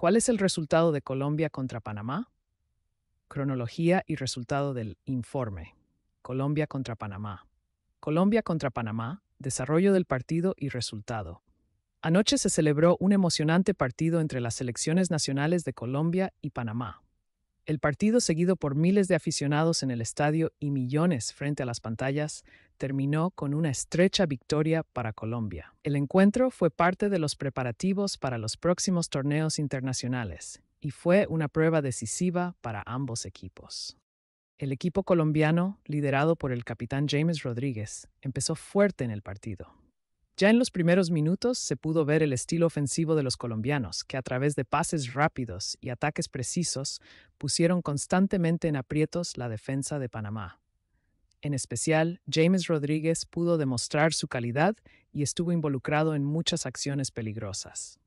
¿Cuál es el resultado de Colombia contra Panamá? Cronología y resultado del informe. Colombia contra Panamá. Colombia contra Panamá, desarrollo del partido y resultado. Anoche se celebró un emocionante partido entre las selecciones nacionales de Colombia y Panamá. El partido, seguido por miles de aficionados en el estadio y millones frente a las pantallas, terminó con una estrecha victoria para Colombia. El encuentro fue parte de los preparativos para los próximos torneos internacionales y fue una prueba decisiva para ambos equipos. El equipo colombiano, liderado por el capitán James Rodríguez, empezó fuerte en el partido, ya en los primeros minutos se pudo ver el estilo ofensivo de los colombianos, que a través de pases rápidos y ataques precisos pusieron constantemente en aprietos la defensa de Panamá. En especial, James Rodríguez pudo demostrar su calidad y estuvo involucrado en muchas acciones peligrosas.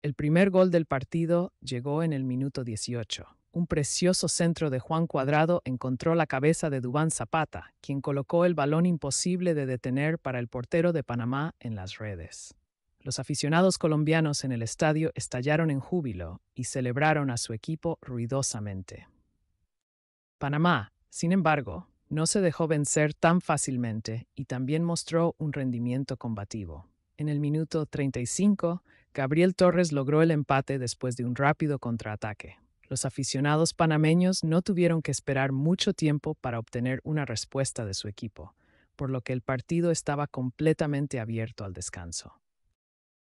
El primer gol del partido llegó en el minuto 18 un precioso centro de Juan Cuadrado encontró la cabeza de Dubán Zapata, quien colocó el balón imposible de detener para el portero de Panamá en las redes. Los aficionados colombianos en el estadio estallaron en júbilo y celebraron a su equipo ruidosamente. Panamá, sin embargo, no se dejó vencer tan fácilmente y también mostró un rendimiento combativo. En el minuto 35, Gabriel Torres logró el empate después de un rápido contraataque los aficionados panameños no tuvieron que esperar mucho tiempo para obtener una respuesta de su equipo, por lo que el partido estaba completamente abierto al descanso.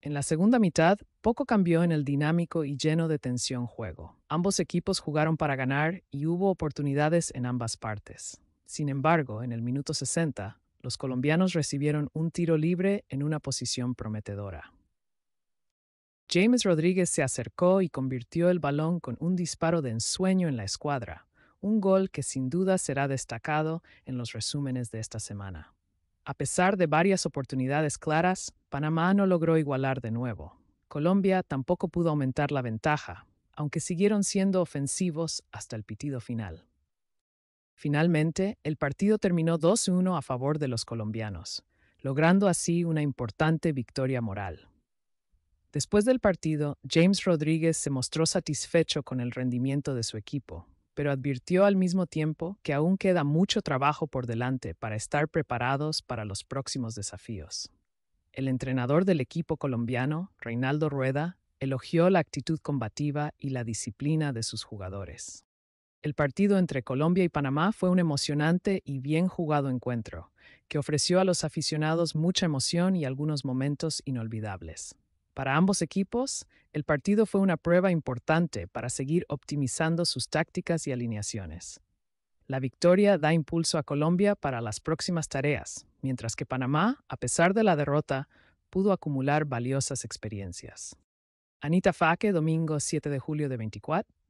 En la segunda mitad, poco cambió en el dinámico y lleno de tensión juego. Ambos equipos jugaron para ganar y hubo oportunidades en ambas partes. Sin embargo, en el minuto 60, los colombianos recibieron un tiro libre en una posición prometedora. James Rodríguez se acercó y convirtió el balón con un disparo de ensueño en la escuadra, un gol que sin duda será destacado en los resúmenes de esta semana. A pesar de varias oportunidades claras, Panamá no logró igualar de nuevo. Colombia tampoco pudo aumentar la ventaja, aunque siguieron siendo ofensivos hasta el pitido final. Finalmente, el partido terminó 2-1 a favor de los colombianos, logrando así una importante victoria moral. Después del partido, James Rodríguez se mostró satisfecho con el rendimiento de su equipo, pero advirtió al mismo tiempo que aún queda mucho trabajo por delante para estar preparados para los próximos desafíos. El entrenador del equipo colombiano, Reinaldo Rueda, elogió la actitud combativa y la disciplina de sus jugadores. El partido entre Colombia y Panamá fue un emocionante y bien jugado encuentro, que ofreció a los aficionados mucha emoción y algunos momentos inolvidables. Para ambos equipos, el partido fue una prueba importante para seguir optimizando sus tácticas y alineaciones. La victoria da impulso a Colombia para las próximas tareas, mientras que Panamá, a pesar de la derrota, pudo acumular valiosas experiencias. Anita Faque, domingo 7 de julio de 24.